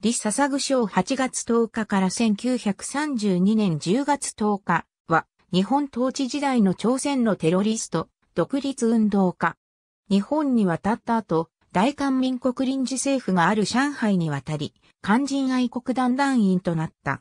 李々具賞8月10日から1932年10月10日は、日本統治時代の朝鮮のテロリスト、独立運動家。日本に渡った後、大韓民国臨時政府がある上海に渡り、肝心愛国団団員となった。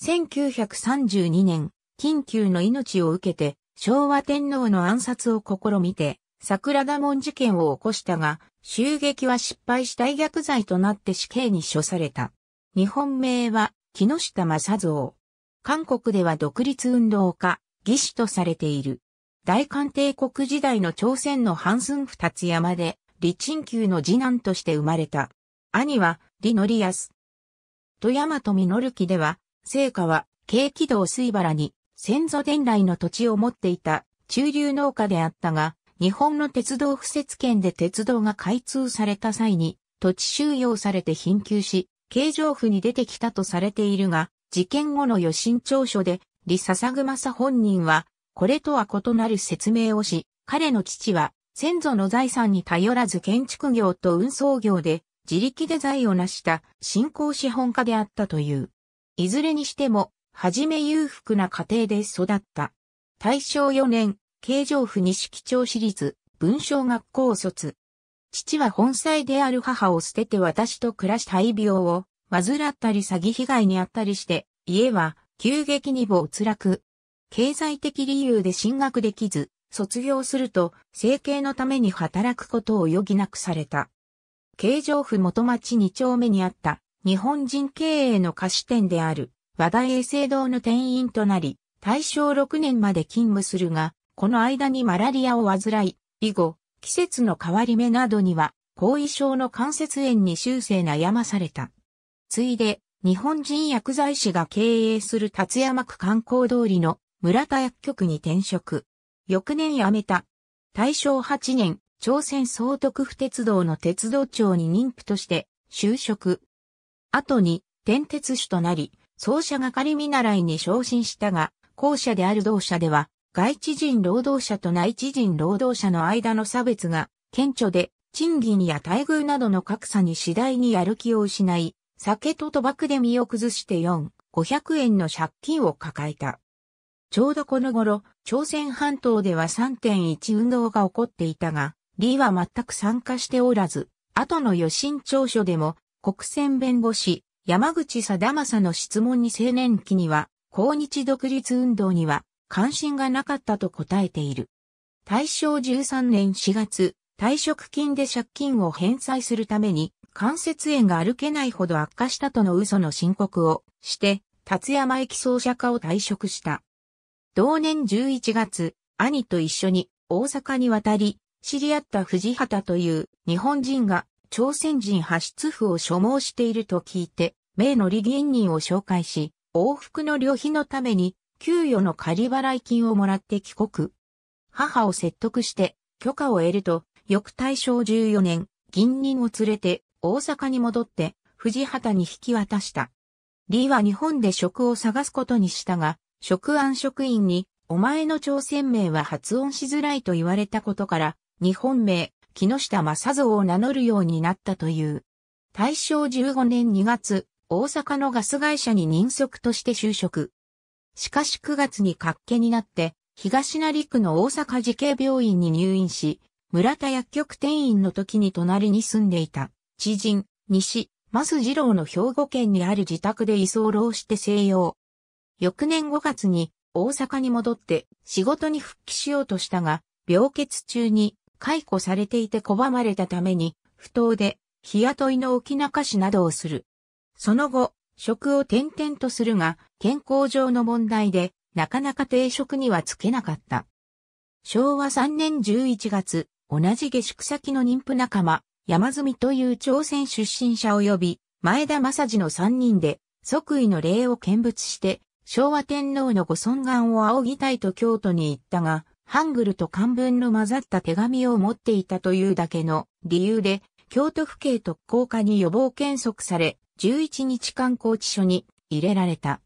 1932年、緊急の命を受けて、昭和天皇の暗殺を試みて、桜田門事件を起こしたが、襲撃は失敗し大逆罪となって死刑に処された。日本名は、木下正造。韓国では独立運動家、義士とされている。大韓帝国時代の朝鮮の半寸二つ山で、李鎮久の次男として生まれた。兄は、李則康。富山と実木では、聖火は、軽気道水原に、先祖伝来の土地を持っていた中流農家であったが、日本の鉄道不設圏で鉄道が開通された際に土地収容されて貧窮し、京城府に出てきたとされているが、事件後の予診調書で、李笹熊さ本人は、これとは異なる説明をし、彼の父は、先祖の財産に頼らず建築業と運送業で、自力で財を成した新興資本家であったという。いずれにしても、はじめ裕福な家庭で育った。大正4年、京城府西木町市立文章学校卒。父は本妻である母を捨てて私と暮らした愛病を、患ったり詐欺被害にあったりして、家は急激に没落。経済的理由で進学できず、卒業すると、生計のために働くことを余儀なくされた。京城府元町2丁目にあった日本人経営の菓子店である和田衛生堂の店員となり、大正6年まで勤務するが、この間にマラリアを患い、以後、季節の変わり目などには、後遺症の関節炎に修正悩まされた。ついで、日本人薬剤師が経営する立山区観光通りの村田薬局に転職。翌年辞めた。大正8年、朝鮮総督府鉄道の鉄道庁に妊婦として就職。後に、転鉄主となり、走者係見習いに昇進したが、後者である同社では、外地人労働者と内地人労働者の間の差別が顕著で、賃金や待遇などの格差に次第にやる気を失い、酒と賭博で身を崩して4、500円の借金を抱えた。ちょうどこの頃、朝鮮半島では3.1運動が起こっていたが、李は全く参加しておらず、後の余震調書でも、国選弁護士、山口貞正の質問に青年期には、抗日独立運動には、関心がなかったと答えている。大正13年4月、退職金で借金を返済するために、関節炎が歩けないほど悪化したとの嘘の申告をして、達山駅奏者課を退職した。同年11月、兄と一緒に大阪に渡り、知り合った藤畑という日本人が朝鮮人派出府を所望していると聞いて、名の利議人を紹介し、往復の旅費のために給与の仮払い金をもらって帰国。母を説得して許可を得ると、翌大正14年、銀人を連れて大阪に戻って藤畑に引き渡した。李は日本で職を探すことにしたが、職安職員に、お前の朝鮮名は発音しづらいと言われたことから、日本名、木下正蔵を名乗るようになったという。大正15年2月、大阪のガス会社に人足として就職。しかし9月に活気になって、東成区の大阪慈恵病院に入院し、村田薬局店員の時に隣に住んでいた、知人、西、増二郎の兵庫県にある自宅で居候して静養。翌年5月に大阪に戻って仕事に復帰しようとしたが、病欠中に解雇されていて拒まれたために、不当で日雇いの沖中市などをする。その後、職を転々とするが、健康上の問題で、なかなか定職にはつけなかった。昭和3年11月、同じ下宿先の妊婦仲間、山積という朝鮮出身者及び、前田正治の3人で、即位の礼を見物して、昭和天皇のご尊願を仰ぎたいと京都に行ったが、ハングルと漢文の混ざった手紙を持っていたというだけの理由で、京都府警特攻課に予防検測され、11日間拘置所に入れられた。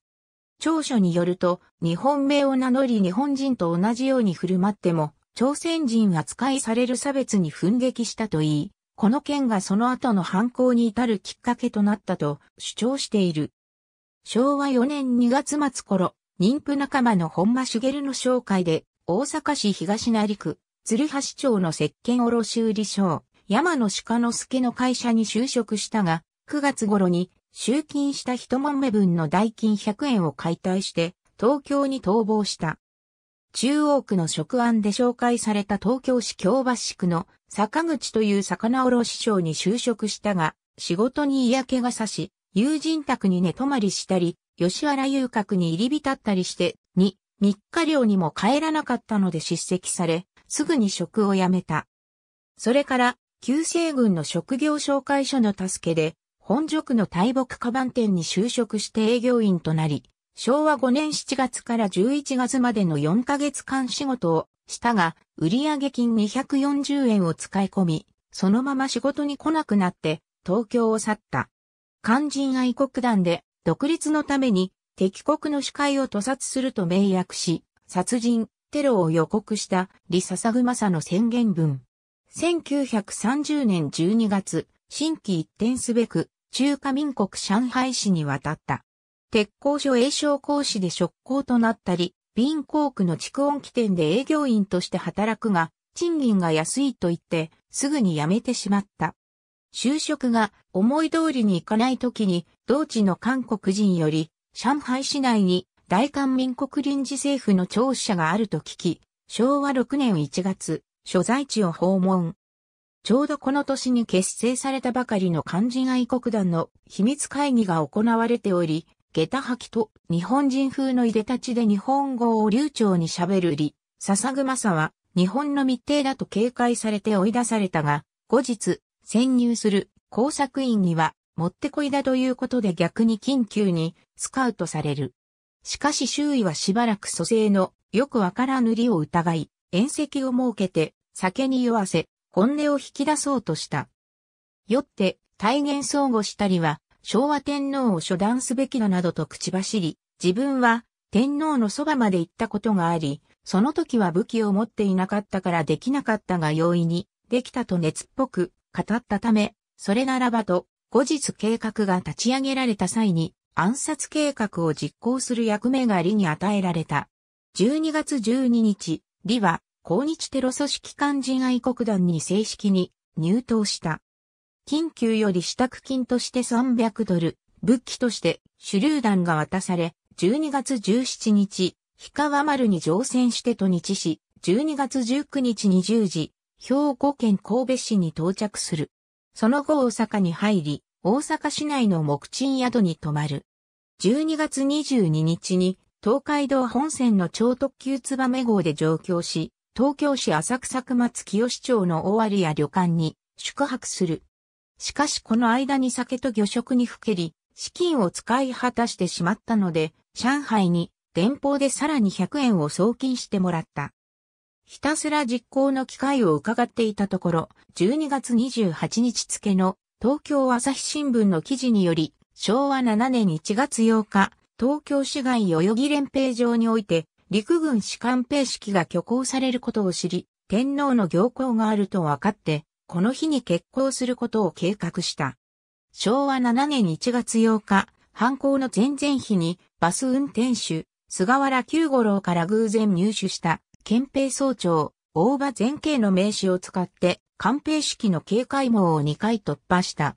長所によると、日本名を名乗り日本人と同じように振る舞っても、朝鮮人扱いされる差別に奮撃したといい、この件がその後の犯行に至るきっかけとなったと主張している。昭和4年2月末頃、妊婦仲間の本間茂の紹介で、大阪市東成区、鶴橋町の石鹸卸売商、山野鹿之助の会社に就職したが、9月頃に集金した一問目分の代金100円を解体して東京に逃亡した。中央区の職案で紹介された東京市京橋区の坂口という魚卸商に就職したが、仕事に嫌気がさし、友人宅に寝泊まりしたり、吉原遊郭に入り浸ったりして、に、三日寮にも帰らなかったので叱責され、すぐに職を辞めた。それから、旧西軍の職業紹介所の助けで、本職の大木カバン店に就職して営業員となり、昭和5年7月から11月までの4ヶ月間仕事をしたが、売上金240円を使い込み、そのまま仕事に来なくなって東京を去った。肝心愛国団で独立のために敵国の司会を屠殺すると明約し、殺人、テロを予告した李笹マサの宣言文。1930年12月、新規一転すべく、中華民国上海市に渡った。鉄工所栄商講師で職工となったり、瓶工区の蓄音機店で営業員として働くが、賃金が安いと言って、すぐに辞めてしまった。就職が思い通りにいかない時に、同地の韓国人より、上海市内に大韓民国臨時政府の庁舎があると聞き、昭和6年1月、所在地を訪問。ちょうどこの年に結成されたばかりの漢字愛国団の秘密会議が行われており、下駄履きと日本人風のいでたちで日本語を流暢に喋るり、笹熊さは日本の密偵だと警戒されて追い出されたが、後日、潜入する工作員には、もってこいだということで逆に緊急にスカウトされる。しかし周囲はしばらく蘇生のよくわからぬりを疑い、宴席を設けて酒に酔わせ、本音を引き出そうとした。よって、体現相互したりは、昭和天皇を処断すべきだなどと口走り、自分は天皇のそばまで行ったことがあり、その時は武器を持っていなかったからできなかったが容易に、できたと熱っぽく語ったため、それならばと、後日計画が立ち上げられた際に、暗殺計画を実行する役目が李に与えられた。12月12日、李は抗日テロ組織漢人愛国団に正式に入党した。緊急より支度金として300ドル、武器として手榴弾が渡され、12月17日、氷川丸に乗船してと日し、12月19日20時、兵庫県神戸市に到着する。その後大阪に入り、大阪市内の木賃宿に泊まる。12月22日に東海道本線の超特急つばめ号で上京し、東京市浅草区松清市の大有や旅館に宿泊する。しかしこの間に酒と魚食にふけり、資金を使い果たしてしまったので、上海に電報でさらに100円を送金してもらった。ひたすら実行の機会を伺っていたところ、12月28日付の東京朝日新聞の記事により、昭和7年1月8日、東京市外代々木連平場において、陸軍士官兵式が挙行されることを知り、天皇の行幸があると分かって、この日に決行することを計画した。昭和7年1月8日、犯行の前々日にバス運転手、菅原九五郎から偶然入手した憲兵総長、大場前慶の名刺を使って、官兵式の警戒網を2回突破した。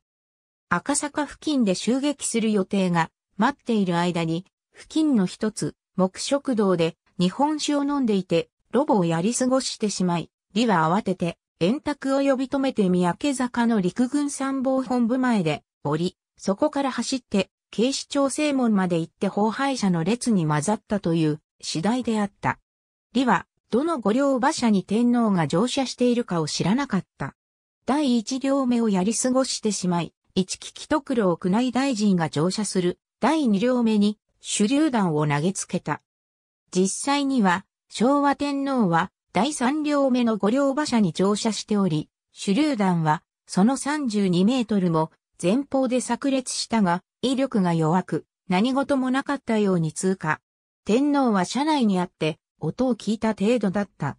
赤坂付近で襲撃する予定が待っている間に、付近の一つ、木食堂で日本酒を飲んでいて、ロボをやり過ごしてしまい、リは慌てて、円卓を呼び止めて三宅坂の陸軍参謀本部前で、降り、そこから走って、警視庁正門まで行って法廃者の列に混ざったという次第であった。李は、どの御両馬車に天皇が乗車しているかを知らなかった。第一両目をやり過ごしてしまい、一木木徳郎宮内大臣が乗車する第二両目に手榴弾を投げつけた。実際には、昭和天皇は第三両目の五両馬車に乗車しており、手榴弾はその32メートルも前方で炸裂したが、威力が弱く、何事もなかったように通過。天皇は車内にあって、音を聞いた程度だった。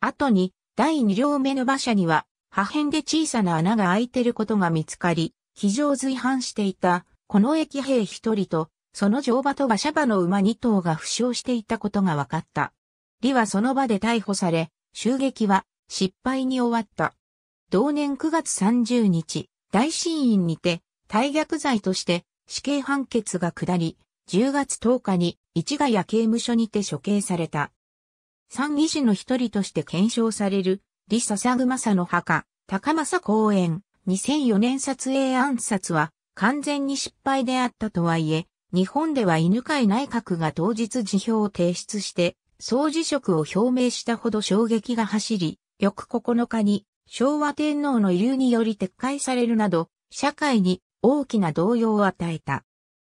後に、第2両目の馬車には、破片で小さな穴が開いてることが見つかり、非常随伴していた、この駅兵一人と、その乗馬と馬車馬の馬2頭が負傷していたことが分かった。李はその場で逮捕され、襲撃は失敗に終わった。同年9月30日、大審院にて、大逆罪として死刑判決が下り、10月10日に市ヶ谷刑務所にて処刑された。三義士の一人として検証される、李笹熊佐の墓、高政公園、2004年撮影暗殺は完全に失敗であったとはいえ、日本では犬飼内閣が当日辞表を提出して、総辞職を表明したほど衝撃が走り、翌9日に昭和天皇の遺留により撤回されるなど、社会に大きな動揺を与えた。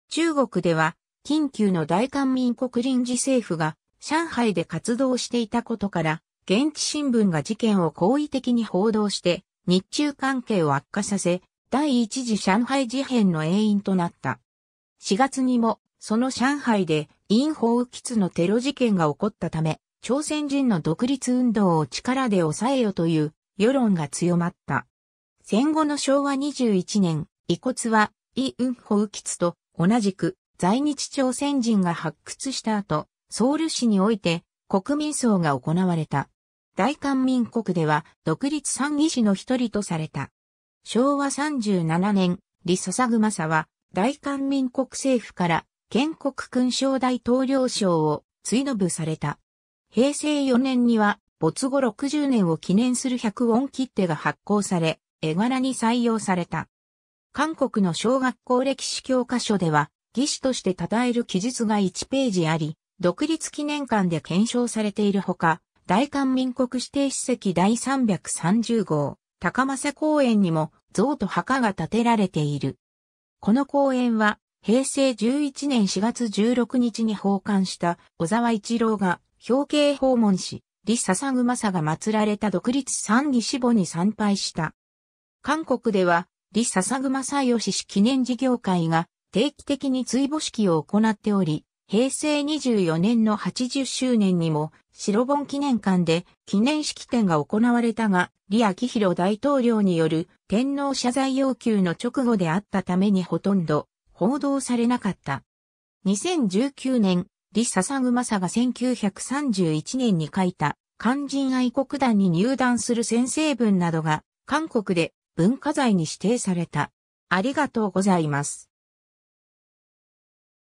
中国では、緊急の大韓民国臨時政府が上海で活動していたことから、現地新聞が事件を好意的に報道して、日中関係を悪化させ、第一次上海事変の永因となった。4月にも、その上海で、陰法基のテロ事件が起こったため、朝鮮人の独立運動を力で抑えよという世論が強まった。戦後の昭和21年、遺骨は、イ・ウンホウキツと同じく在日朝鮮人が発掘した後、ソウル市において国民葬が行われた。大韓民国では独立参議士の一人とされた。昭和37年、李笹マサは大韓民国政府から建国勲章大統領賞を追のされた。平成4年には没後60年を記念する100ウォン切手が発行され、絵柄に採用された。韓国の小学校歴史教科書では、義士として称える記述が1ページあり、独立記念館で検証されているほか、大韓民国指定史跡第330号、高政公園にも像と墓が建てられている。この公園は、平成11年4月16日に奉還した小沢一郎が表敬訪問し、李笹熊サが祀られた独立三義志母に参拝した。韓国では、李笹熊佐義氏記念事業会が定期的に追母式を行っており、平成24年の80周年にも、白本記念館で記念式典が行われたが、李昭弘大統領による天皇謝罪要求の直後であったためにほとんど報道されなかった。2019年、李笹熊佐が1931年に書いた、肝心愛国団に入団する先生文などが、韓国で文化財に指定された。ありがとうございます。